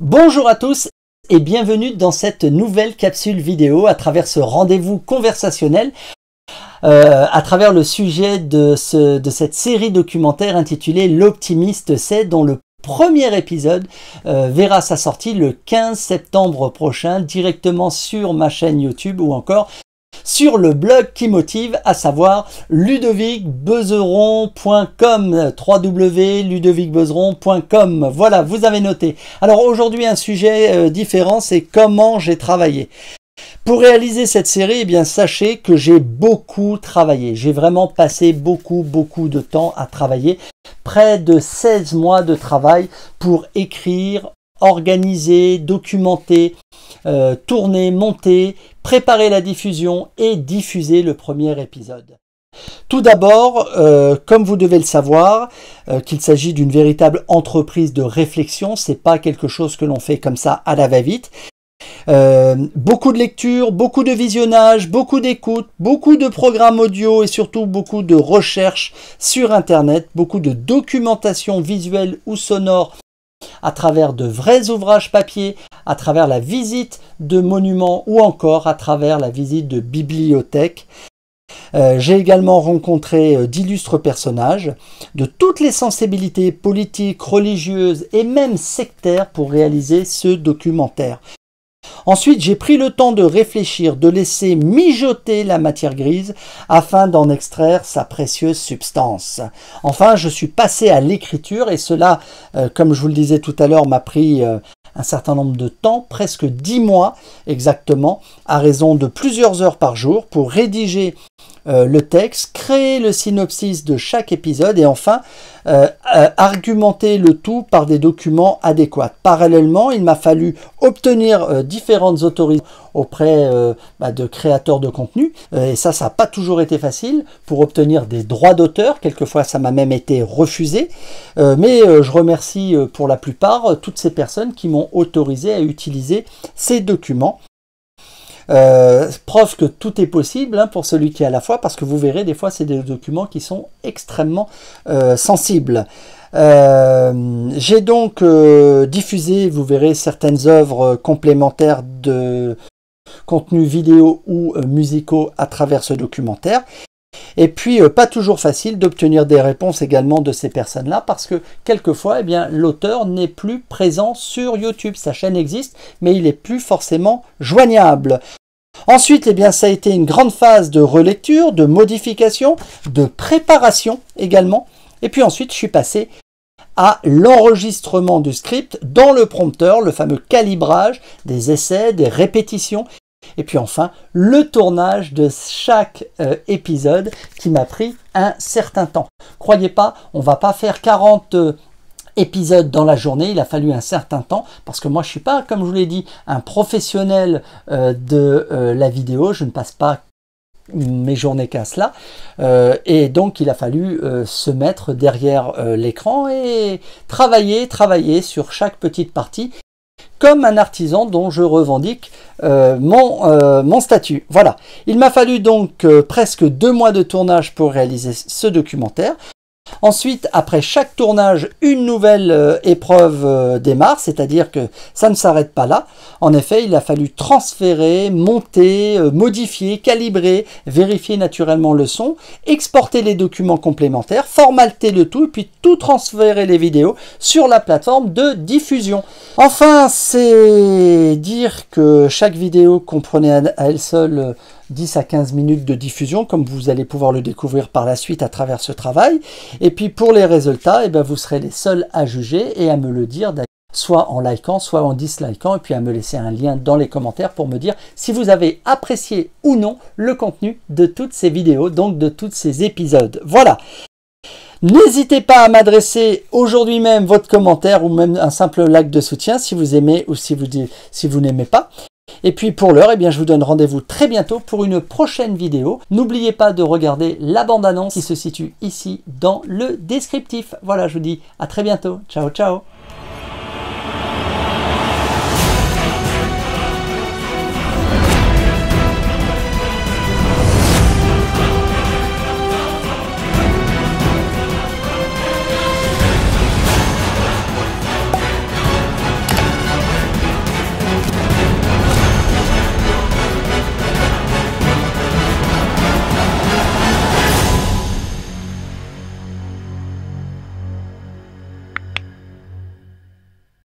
Bonjour à tous et bienvenue dans cette nouvelle capsule vidéo à travers ce rendez-vous conversationnel euh, à travers le sujet de, ce, de cette série documentaire intitulée L'optimiste c'est dont le premier épisode euh, verra sa sortie le 15 septembre prochain directement sur ma chaîne YouTube ou encore sur le blog qui motive, à savoir ludovicbezeron.com, www.ludovicbezeron.com. Voilà, vous avez noté. Alors aujourd'hui, un sujet euh, différent, c'est comment j'ai travaillé. Pour réaliser cette série, eh bien, sachez que j'ai beaucoup travaillé. J'ai vraiment passé beaucoup, beaucoup de temps à travailler. Près de 16 mois de travail pour écrire, organiser, documenter, euh, tourner, monter, préparer la diffusion et diffuser le premier épisode. Tout d'abord, euh, comme vous devez le savoir, euh, qu'il s'agit d'une véritable entreprise de réflexion, c'est pas quelque chose que l'on fait comme ça à la va-vite. beaucoup de lectures, beaucoup de visionnage, beaucoup d'écoutes, beaucoup de programmes audio et surtout beaucoup de recherches sur Internet, beaucoup de documentation visuelle ou sonore à travers de vrais ouvrages papier, à travers la visite de monuments ou encore à travers la visite de bibliothèques. Euh, j'ai également rencontré euh, d'illustres personnages de toutes les sensibilités politiques, religieuses et même sectaires pour réaliser ce documentaire. Ensuite, j'ai pris le temps de réfléchir, de laisser mijoter la matière grise afin d'en extraire sa précieuse substance. Enfin, je suis passé à l'écriture et cela, euh, comme je vous le disais tout à l'heure, m'a pris euh, un certain nombre de temps, presque 10 mois exactement, à raison de plusieurs heures par jour pour rédiger euh, le texte, créer le synopsis de chaque épisode et enfin euh, euh, argumenter le tout par des documents adéquats. Parallèlement, il m'a fallu obtenir différentes autorisations auprès euh, bah, de créateurs de contenu. Euh, et ça, ça n'a pas toujours été facile pour obtenir des droits d'auteur. Quelquefois, ça m'a même été refusé. Euh, mais je remercie pour la plupart toutes ces personnes qui m'ont autorisé à utiliser ces documents. preuve que tout est possible hein, pour celui qui est à la fois, parce que vous verrez, des fois, c'est des documents qui sont extrêmement sensibles. J'ai donc diffusé, vous verrez, certaines œuvres complémentaires de, contenus vidéo ou euh, musicaux à travers ce documentaire. Et puis, euh, pas toujours facile d'obtenir des réponses également de ces personnes-là, parce que quelquefois, eh bien, l'auteur n'est plus présent sur YouTube. Sa chaîne existe, mais il n'est plus forcément joignable. Ensuite, eh bien, ça a été une grande phase de relecture, de modification, de préparation également. Et puis ensuite, je suis passé à l'enregistrement du script dans le prompteur, le fameux calibrage des essais, des répétitions et puis enfin, le tournage de chaque euh, épisode qui m'a pris un certain temps. Croyez pas, on va pas faire 40 euh, épisodes dans la journée, il a fallu un certain temps parce que moi je suis pas, comme je vous l'ai dit, un professionnel euh, de la vidéo, je ne passe pas mes journées qu'à cela. et donc il a fallu se mettre derrière l'écran et travailler, travailler sur chaque petite partie comme un artisan dont je revendique euh, mon, euh, mon, statut. Voilà. Il m'a fallu donc euh, presque deux mois de tournage pour réaliser ce documentaire. Ensuite, après chaque tournage, une nouvelle euh, épreuve euh, démarre, c'est-à-dire que ça ne s'arrête pas là. En effet, il a fallu transférer, monter, euh, modifier, calibrer, vérifier naturellement le son, exporter les documents complémentaires, formalter le tout, et puis tout transférer les vidéos sur la plateforme de diffusion. Enfin, c'est dire que chaque vidéo comprenait à elle seule 10 à 15 minutes de diffusion, comme vous allez pouvoir le découvrir par la suite à travers ce travail. Et puis pour les résultats, et eh bien, vous serez les seuls à juger et à me le dire soit en likant, soit en dislikant, et puis à me laisser un lien dans les commentaires pour me dire si vous avez apprécié ou non le contenu de toutes ces vidéos, donc de tous ces épisodes. Voilà N'hésitez pas à m'adresser aujourd'hui même votre commentaire ou même un simple like de soutien si vous aimez ou si vous, si vous n'aimez pas. Et puis pour l'heure, eh bien, je vous donne rendez-vous très bientôt pour une prochaine vidéo. N'oubliez pas de regarder la bande-annonce qui se situe ici dans le descriptif. Voilà, je vous dis à très bientôt. Ciao, ciao